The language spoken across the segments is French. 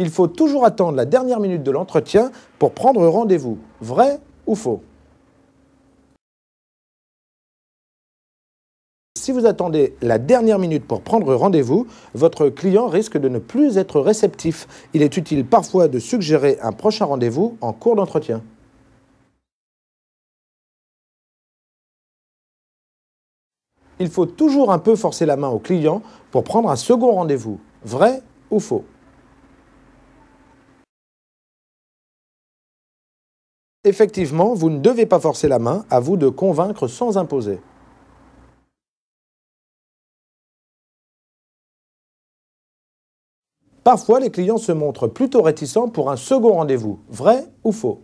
il faut toujours attendre la dernière minute de l'entretien pour prendre rendez-vous. Vrai ou faux Si vous attendez la dernière minute pour prendre rendez-vous, votre client risque de ne plus être réceptif. Il est utile parfois de suggérer un prochain rendez-vous en cours d'entretien. Il faut toujours un peu forcer la main au client pour prendre un second rendez-vous. Vrai ou faux Effectivement, vous ne devez pas forcer la main, à vous de convaincre sans imposer. Parfois, les clients se montrent plutôt réticents pour un second rendez-vous, vrai ou faux.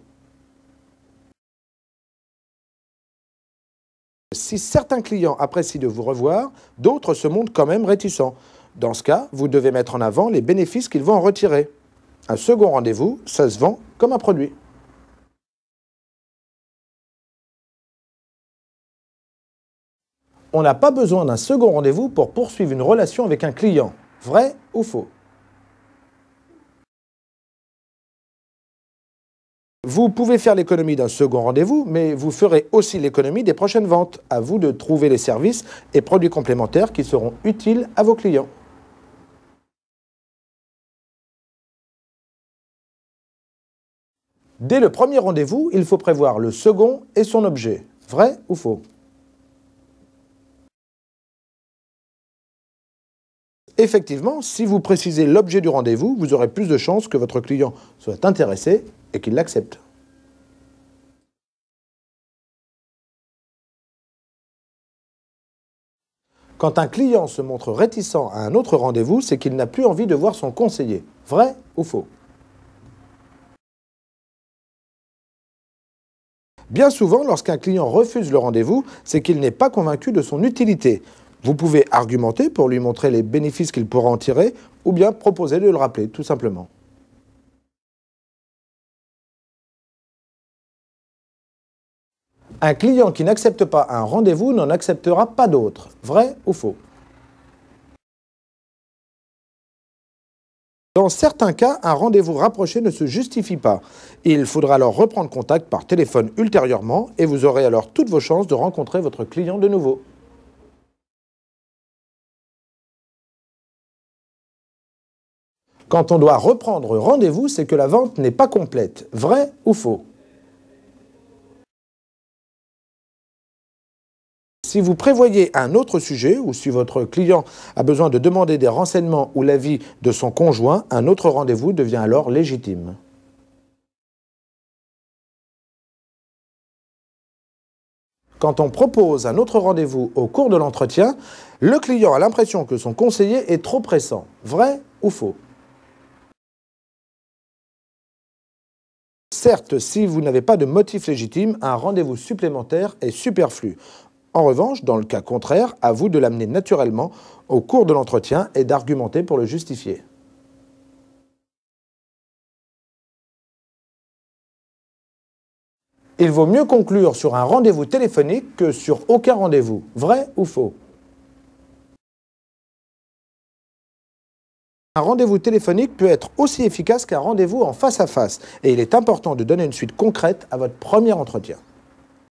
Si certains clients apprécient de vous revoir, d'autres se montrent quand même réticents. Dans ce cas, vous devez mettre en avant les bénéfices qu'ils vont en retirer. Un second rendez-vous, ça se vend comme un produit. on n'a pas besoin d'un second rendez-vous pour poursuivre une relation avec un client. Vrai ou faux Vous pouvez faire l'économie d'un second rendez-vous, mais vous ferez aussi l'économie des prochaines ventes. À vous de trouver les services et produits complémentaires qui seront utiles à vos clients. Dès le premier rendez-vous, il faut prévoir le second et son objet. Vrai ou faux effectivement, si vous précisez l'objet du rendez-vous, vous aurez plus de chances que votre client soit intéressé et qu'il l'accepte. Quand un client se montre réticent à un autre rendez-vous, c'est qu'il n'a plus envie de voir son conseiller. Vrai ou faux Bien souvent, lorsqu'un client refuse le rendez-vous, c'est qu'il n'est pas convaincu de son utilité. Vous pouvez argumenter pour lui montrer les bénéfices qu'il pourra en tirer ou bien proposer de le rappeler, tout simplement. Un client qui n'accepte pas un rendez-vous n'en acceptera pas d'autres, Vrai ou faux Dans certains cas, un rendez-vous rapproché ne se justifie pas. Il faudra alors reprendre contact par téléphone ultérieurement et vous aurez alors toutes vos chances de rencontrer votre client de nouveau. Quand on doit reprendre rendez-vous, c'est que la vente n'est pas complète. Vrai ou faux Si vous prévoyez un autre sujet ou si votre client a besoin de demander des renseignements ou l'avis de son conjoint, un autre rendez-vous devient alors légitime. Quand on propose un autre rendez-vous au cours de l'entretien, le client a l'impression que son conseiller est trop pressant. Vrai ou faux Certes, si vous n'avez pas de motif légitime, un rendez-vous supplémentaire est superflu. En revanche, dans le cas contraire, à vous de l'amener naturellement au cours de l'entretien et d'argumenter pour le justifier. Il vaut mieux conclure sur un rendez-vous téléphonique que sur aucun rendez-vous, vrai ou faux. Un rendez-vous téléphonique peut être aussi efficace qu'un rendez-vous en face à face et il est important de donner une suite concrète à votre premier entretien.